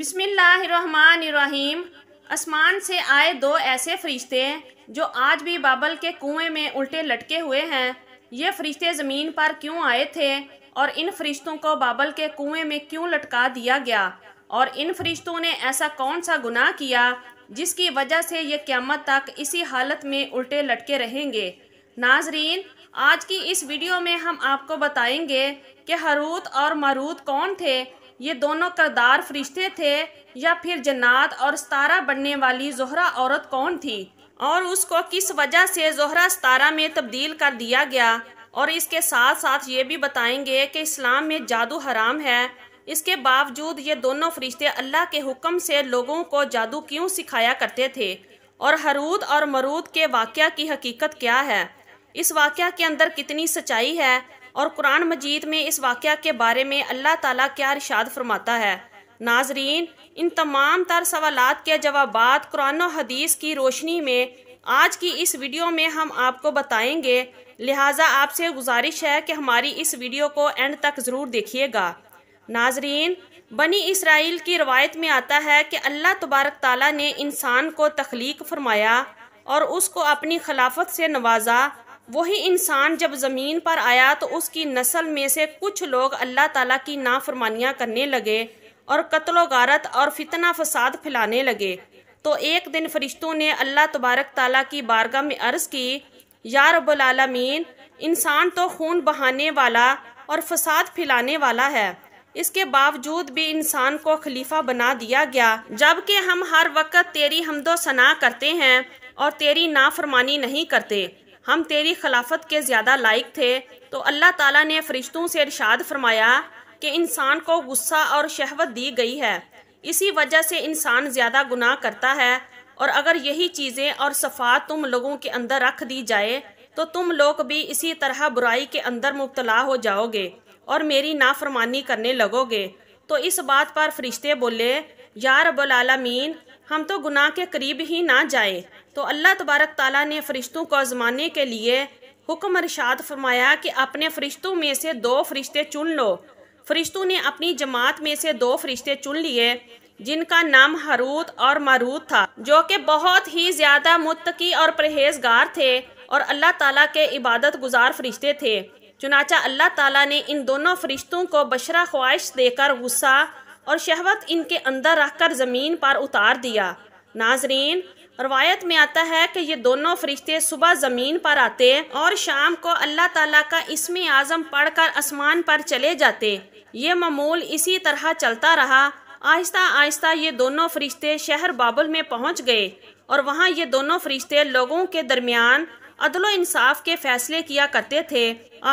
बिसमीम आसमान से आए दो ऐसे फरिश्ते जो आज भी बाबल के कुएं में उल्टे लटके हुए हैं ये फरिश्ते ज़मीन पर क्यों आए थे और इन फरिश्तों को बाबल के कुएं में क्यों लटका दिया गया और इन फरिश्तों ने ऐसा कौन सा गुनाह किया जिसकी वजह से ये क्यामत तक इसी हालत में उल्टे लटके रहेंगे नाजरीन आज की इस वीडियो में हम आपको बताएंगे कि हरूत और मारूत कौन थे ये दोनों करदार फरिश्ते थे या फिर जन्नात और सतारा बनने वाली जोहरा औरत कौन थी और उसको किस वजह से जोहरा सतारा में तब्दील कर दिया गया और इसके साथ साथ ये भी बताएंगे कि इस्लाम में जादू हराम है इसके बावजूद ये दोनों फरिश्ते अल्लाह के हुक्म से लोगों को जादू क्यों सिखाया करते थे और हरूद और मरूद के वाक़ की हकीकत क्या है इस वाक़ के अंदर कितनी सच्चाई है और कुरान मजीद में इस वाक़ के बारे में अल्लाह ताला क्या इरशाद फरमाता है नाजरीन इन तमाम तर सवाल के जवाब कुरान हदीस की रोशनी में आज की इस वीडियो में हम आपको बताएंगे लिहाजा आपसे गुजारिश है कि हमारी इस वीडियो को एंड तक ज़रूर देखिएगा नाजरीन बनी इसराइल की रवायत में आता है कि अल्लाह तबारक ताली ने इंसान को तख्लीक फरमाया और उसको अपनी खिलाफत से नवाजा वही इंसान जब ज़मीन पर आया तो उसकी नस्ल में से कुछ लोग अल्लाह ताला की नाफरमानियाँ करने लगे और कत्लो गारत और फितना फसाद फैलाने लगे तो एक दिन फरिश्तों ने अल्लाह तबारक ताला की बारगाह में अर्ज़ की या रबालमीन इंसान तो खून बहाने वाला और फसाद फैलाने वाला है इसके बावजूद भी इंसान को खलीफा बना दिया गया जबकि हम हर वक्त तेरी हमदो सना करते हैं और तेरी नाफरमानी नहीं करते हम तेरी खिलाफत के ज़्यादा लायक थे तो अल्लाह ताला ने फरिश्तों से इरशाद फरमाया कि इंसान को गुस्सा और शहवत दी गई है इसी वजह से इंसान ज़्यादा गुनाह करता है और अगर यही चीज़ें और सफ़ात तुम लोगों के अंदर रख दी जाए तो तुम लोग भी इसी तरह बुराई के अंदर मुबतला हो जाओगे और मेरी नाफरमानी करने लगोगे तो इस बात पर फरिश्ते बोले यार बलामीन हम तो गुनाह के करीब ही ना जाए तो अल्लाह तबारक तला ने फ़रिश्तों को आज़माने के लिए हुक्म अरशाद फरमाया कि अपने फ़रिश्तों में से दो फ़रिश्ते चुन लो फ़रिश्तों ने अपनी जमात में से दो फ़रिश्ते चुन लिए जिनका नाम हरूत और मारूत था जो कि बहुत ही ज़्यादा मुतकी और परहेजगार थे और अल्लाह तला के इबादत गुजार फरिश्ते थे चुनाचा अल्लाह तला ने इन दोनों फरिश्तों को बशरा ख्वाहिश देकर गुस्सा और शहवत इनके अंदर रख कर ज़मीन पर उतार दिया नाजरीन रवायत में आता है कि ये दोनों फरिश्ते सुबह ज़मीन पर आते और शाम को अल्लाह ताला का इसमें आज़म पढ़कर आसमान पर चले जाते ये मामूल इसी तरह चलता रहा आहिस्ता आहिस्ता ये दोनों फरिश्ते शहर बाबुल में पहुंच गए और वहाँ ये दोनों फरिश्ते लोगों के दरमियान अदलो इंसाफ के फैसले किया करते थे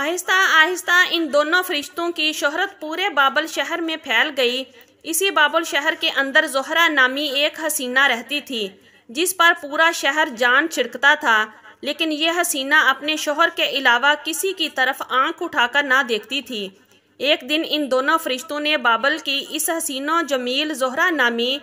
आहिस्ता आहिस्ता इन दोनों फरिश्तों की शोहरत पूरे बाबल शहर में फैल गई इसी बाबुल शहर के अंदर जोहरा नामी एक हसीना रहती थी जिस पर पूरा शहर जान छिड़कता था लेकिन यह हसीना अपने शोहर के अलावा किसी की तरफ आंख उठाकर ना देखती थी एक दिन इन दोनों फरिश्तों ने बाबल की इस हसीनो जमील जोहरा नामी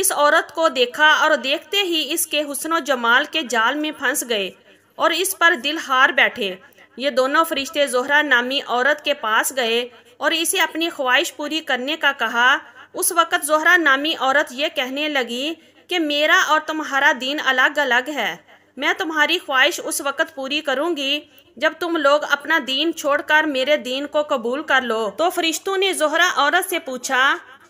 इस औरत को देखा और देखते ही इसके हुसन जमाल के जाल में फंस गए और इस पर दिल हार बैठे ये दोनों फरिश्ते जोहरा नामी औरत के पास गए और इसे अपनी ख्वाहिश पूरी करने का कहा उस वक़्त जोहरा नामी औरत यह कहने लगी कि मेरा और तुम्हारा दीन अलग अलग है मैं तुम्हारी ख्वाहिश उस वक़्त पूरी करूंगी जब तुम लोग अपना दीन छोड़कर मेरे दीन को कबूल कर लो तो फरिश्तों ने जोहरा औरत से पूछा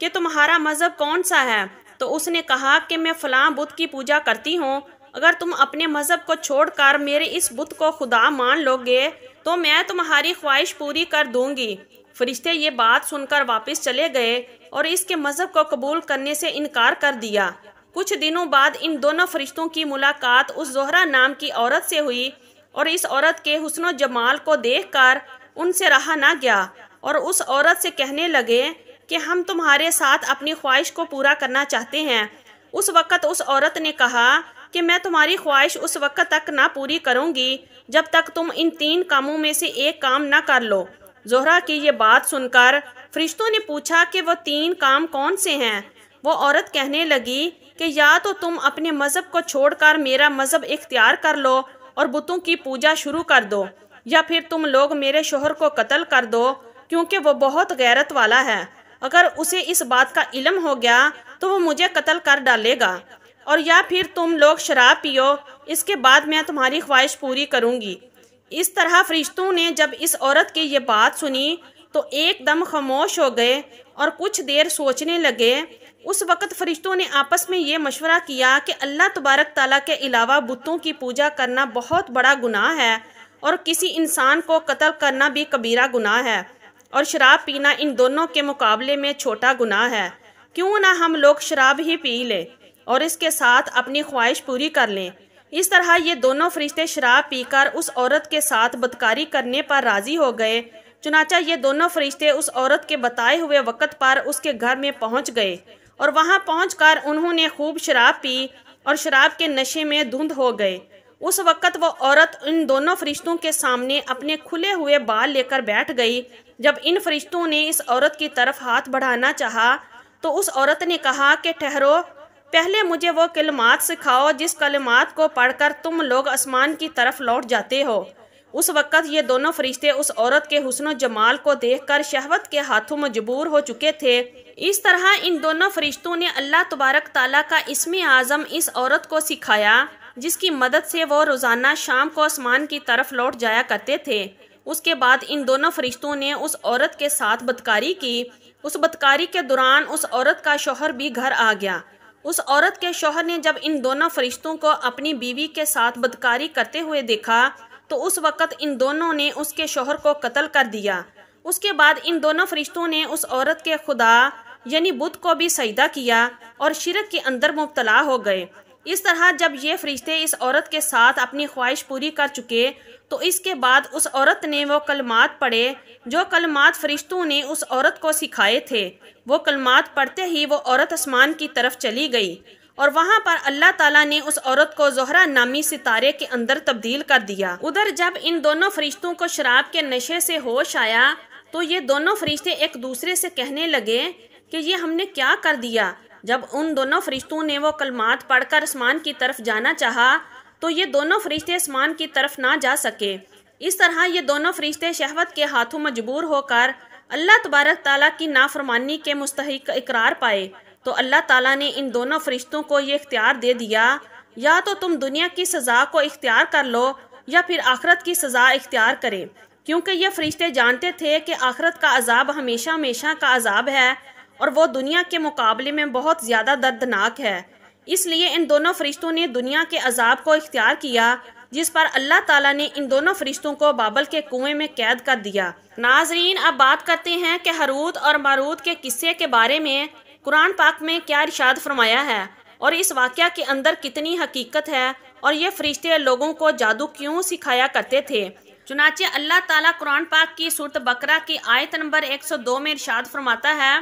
कि तुम्हारा मज़हब कौन सा है तो उसने कहा कि मैं फलां बुत की पूजा करती हूँ अगर तुम अपने मज़हब को छोड़कर मेरे इस बुत को खुदा मान लोगे तो मैं तुम्हारी ख्वाहिश पूरी कर दूंगी फरिश्ते ये बात सुनकर वापस चले गए और इसके मज़हब को कबूल करने से इनकार कर दिया कुछ दिनों बाद इन दोनों फरिश्तों की मुलाकात उस जोहरा नाम की औरत से हुई और इस औरत के हुसनो जमाल को देख कर उनसे रहा ना गया और उस औरत से कहने लगे कि हम तुम्हारे साथ अपनी ख्वाहिश को पूरा करना चाहते हैं उस वक़्त उस औरत ने कहा कि मैं तुम्हारी ख्वाहिश उस वक़्त तक ना पूरी करूँगी जब तक तुम इन तीन कामों में से एक काम ना कर लो जोहरा की ये बात सुनकर फरिश्तों ने पूछा कि वो तीन काम कौन से हैं वो औरत कहने लगी कि या तो तुम अपने मज़हब को छोड़कर मेरा मज़हब इख्तियार कर लो और बुतों की पूजा शुरू कर दो या फिर तुम लोग मेरे शोहर को कत्ल कर दो क्योंकि वो बहुत गैरत वाला है अगर उसे इस बात का इलम हो गया तो वो मुझे कत्ल कर डालेगा और या फिर तुम लोग शराब पियो इसके बाद मैं तुम्हारी ख्वाहिश पूरी करूँगी इस तरह फरिश्तों ने जब इस औरत की ये बात सुनी तो एकदम खामोश हो गए और कुछ देर सोचने लगे उस वक़्त फ़रिश्तों ने आपस में ये मशवरा किया कि अल्लाह तबारक ताला के अलावा बुतों की पूजा करना बहुत बड़ा गुनाह है और किसी इंसान को कत्ल करना भी कबीरा गुनाह है और शराब पीना इन दोनों के मुकाबले में छोटा गुनाह है क्यों ना हम लोग शराब ही पी लें और इसके साथ अपनी ख्वाहिश पूरी कर लें इस तरह ये दोनों फरिश्ते शराब पीकर उस औरत के साथ बदकारी करने पर राज़ी हो गए चुनाचा ये दोनों फरिश्ते उस औरत के बताए हुए वक़्त पर उसके घर में पहुंच गए और पहुँच कर उन्होंने खूब शराब पी और शराब के नशे में धुंध हो गए उस वक़्त वह औरत इन दोनों फरिश्तों के सामने अपने खुले हुए बाल लेकर बैठ गई जब इन फरिश्तों ने इस औरत की तरफ हाथ बढ़ाना चाहा तो उस औरत ने कहा कि ठहरो पहले मुझे वो कलमात सिखाओ जिस कलमात को पढ़कर तुम लोग आसमान की तरफ लौट जाते हो उस वक़्त ये दोनों फरिश्ते उस औरत के हुसन जमाल को देख कर शहवत के हाथों मजबूर हो चुके थे इस तरह इन दोनों फरिश्तों ने अल्लाह तबारक ताला का इसम आज़म इस औरत को सिखाया जिसकी मदद से वो रोज़ाना शाम को आसमान की तरफ लौट जाया करते थे उसके बाद इन दोनों फरिश्तों ने उस औरत के साथ बदकारी की उस बदकारी के दौरान उस औरत का शोहर भी घर आ गया उस औरत के शोहर ने जब इन दोनों फरिश्तों को अपनी बीवी के साथ बदकारी करते हुए देखा तो उस वक़्त इन दोनों ने उसके शोहर को कत्ल कर दिया उसके बाद इन दोनों फरिश्तों ने उस औरत के खुदा यानी बुद्ध को भी सजदा किया और शिरक के अंदर मुबतला हो गए इस तरह जब ये फरिश्ते इस औरत के साथ अपनी ख्वाहिश पूरी कर चुके तो इसके बाद उस औरत ने वो कलमात पढ़े जो कलमात फरिश्तों ने उस औरत को सिखाए थे वो कलमात पढ़ते ही वो औरत आसमान की तरफ चली गई और वहाँ पर अल्लाह ताला ने उस औरत को जोहरा नामी सितारे के अंदर तब्दील कर दिया उधर जब इन दोनों फरिश्तों को शराब के नशे से होश आया तो ये दोनों फरिश्ते एक दूसरे से कहने लगे कि ये हमने क्या कर दिया जब उन दोनों फरिश्तों ने वो कलमात पढ़कर आसमान की तरफ जाना चाहा तो ये दोनों फरिश्ते आसमान की तरफ ना जा सके इस तरह ये दोनों फरिश्ते शहवत के हाथों मजबूर होकर अल्लाह तबारक ताला की नाफरमानी के मुस्तक इकरार पाए तो अल्लाह ताला ने इन दोनों फरिश्तों को ये इख्तियार दे दिया या तो तुम दुनिया की सज़ा को इख्तियार कर लो या फिर आखरत की सज़ा इख्तियार करें क्योंकि ये फरिश्ते जानते थे कि आखरत का अजाब हमेशा हमेशा का अजाब है और वो दुनिया के मुकाबले में बहुत ज़्यादा दर्दनाक है इसलिए इन दोनों फरिश्तों ने दुनिया के अजाब को इख्तियार किया जिस पर अल्लाह ताला ने इन दोनों फरिश्तों को बाबल के कुएं में कैद कर दिया नाजरीन अब बात करते हैं कि हरूद और मारूद के किस्से के बारे में कुरान पाक में क्या इरशाद फरमाया है और इस वाक़ के अंदर कितनी हकीकत है और ये फरिश्ते लोगों को जादू क्यों सिखाया करते थे चुनाचे अल्लाह ताला कुरान पाक की सूरत बकरा की आयत नंबर 102 में इरशाद फरमाता है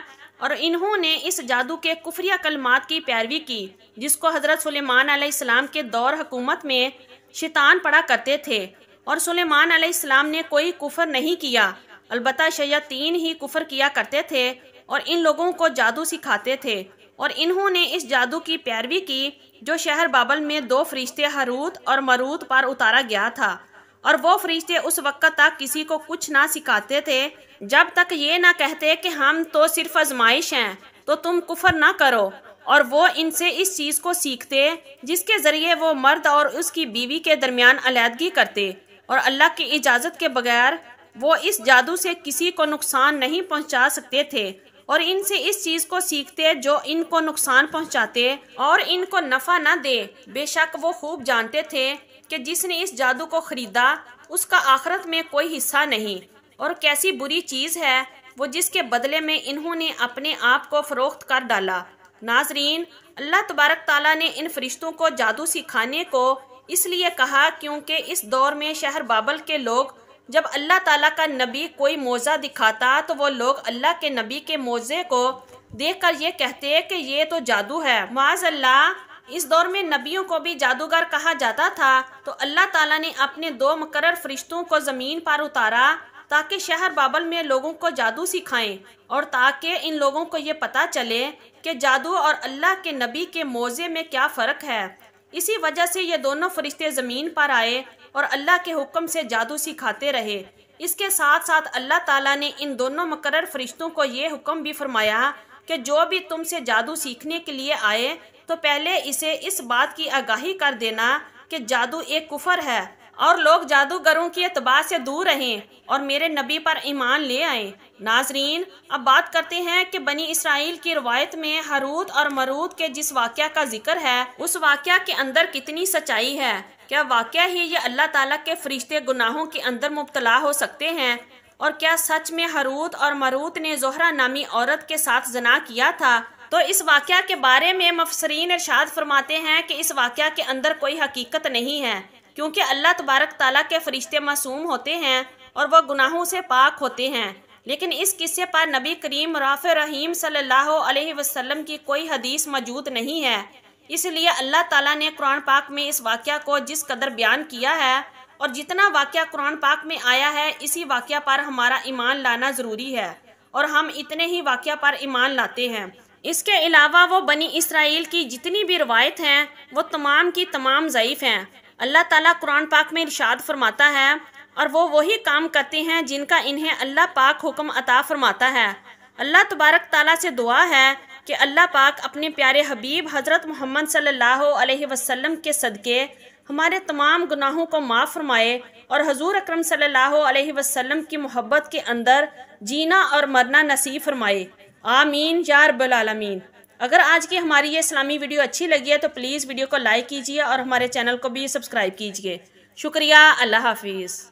और इन्होंने इस जादू के कुफरिया कलमात की पैरवी की जिसको हज़रत सुलेमान आसमाम के दौर हकूमत में शैतान पड़ा करते थे और सुलेमान आसमाम ने कोई कुफर नहीं किया अलबत् शयातीन ही कुफर किया करते थे और इन लोगों को जादू सिखाते थे और इन्होंने इस जादू की पैरवी की जो शहर बाबल में दो फरिश्ते हरूत और मरूत पर उतारा गया था और वो फरिश्ते उस वक्त तक किसी को कुछ ना सिखाते थे जब तक ये ना कहते कि हम तो सिर्फ आजमाइश हैं तो तुम कुफर ना करो और वो इनसे इस चीज़ को सीखते जिसके ज़रिए वो मर्द और उसकी बीवी के दरमियान अलहदगी करते और अल्लाह की इजाज़त के बगैर वो इस जादू से किसी को नुकसान नहीं पहुंचा सकते थे और इनसे इस चीज़ को सीखते हैं जो इनको नुकसान पहुंचाते और इनको नफ़ा ना दे बेशक वो खूब जानते थे कि जिसने इस जादू को ख़रीदा उसका आखरत में कोई हिस्सा नहीं और कैसी बुरी चीज़ है वो जिसके बदले में इन्होंने अपने आप को फ़रोख्त कर डाला नाजरीन अल्लाह तबारक तला ने इन फरिश्तों को जादू सिखाने को इसलिए कहा क्योंकि इस दौर में शहर बाबल के लोग जब अल्लाह ताला का नबी कोई मोज़ा दिखाता तो वो लोग अल्लाह के नबी के मोज़े को देख कर ये कहते कि ये तो जादू है माज अल्लाह इस दौर में नबियों को भी जादूगर कहा जाता था तो अल्लाह ताला ने अपने दो मकर फरिश्तों को ज़मीन पर उतारा ताकि शहर बाबल में लोगों को जादू सिखाएं और ताकि इन लोगों को ये पता चले कि जादू और अल्लाह के नबी के मोज़े में क्या फ़र्क है इसी वजह से ये दोनों फरिश्ते ज़मीन पर आए और अल्लाह के हुक्म से जादू सिखाते रहे इसके साथ साथ अल्लाह ताला ने इन दोनों मकरर फरिश्तों को ये हुक्म भी फरमाया कि जो भी तुमसे जादू सीखने के लिए आए तो पहले इसे इस बात की आगाही कर देना कि जादू एक कुफर है और लोग जादूगरों की अतबा से दूर रहें और मेरे नबी पर ईमान ले आए नाजरीन अब बात करते हैं कि बनी इसराइल की रवायत में हरूद और मरूद के जिस वाक़ का जिक्र है उस वाक्य के अंदर कितनी सच्चाई है क्या वाक़ ही ये अल्लाह ताला के फरिश्ते गुनाहों के अंदर मुबतला हो सकते हैं और क्या सच में हरूद और मरूद ने जोहरा नामी औरत के साथ जना किया था तो इस वाक़ के बारे में मफसरीन इरशाद फरमाते हैं कि इस वाक़ के अंदर कोई हकीकत नहीं है क्योंकि अल्लाह तबारक ताला के फरिश्ते मासूम होते हैं और वह गुनाहों से पाक होते हैं लेकिन इस किस्से पर नबी करीम राफ़ रहीम सल्लल्लाहु अलैहि वसल्लम की कोई हदीस मौजूद नहीं है इसलिए अल्लाह ताला ने कुरान पाक में इस वाक्य को जिस कदर बयान किया है और जितना वाक्य कुरान पाक में आया है इसी वाक़ पर हमारा ईमान लाना ज़रूरी है और हम इतने ही वाक्य पर ईमान लाते हैं इसके अलावा वो बनी इसराइल की जितनी भी रवायत हैं वो तमाम की तमाम ज़यीफ़ हैं अल्लाह ताला कुरान पाक में इरशाद फरमाता है और वो वही काम करते हैं जिनका इन्हें अल्लाह पाक हुक्म अता फरमाता है अल्लाह तबारक ताला से दुआ है कि अल्लाह पाक अपने प्यारे हबीब हज़रत मोहम्मद सल्लल्लाहु अलैहि वसल्लम के सदक़े हमारे तमाम गुनाहों को माफ़ फरमाए और हजूर अक्रम सल्लल्लाहु अलैहि वसल्लम की मोहब्बत के अंदर जीना और मरना नसीब फरमाए आमीन यार बलामीन अगर आज की हमारी ये इस्लामी वीडियो अच्छी लगी है तो प्लीज़ वीडियो को लाइक कीजिए और हमारे चैनल को भी सब्सक्राइब कीजिए शुक्रिया अल्लाह हाफिज़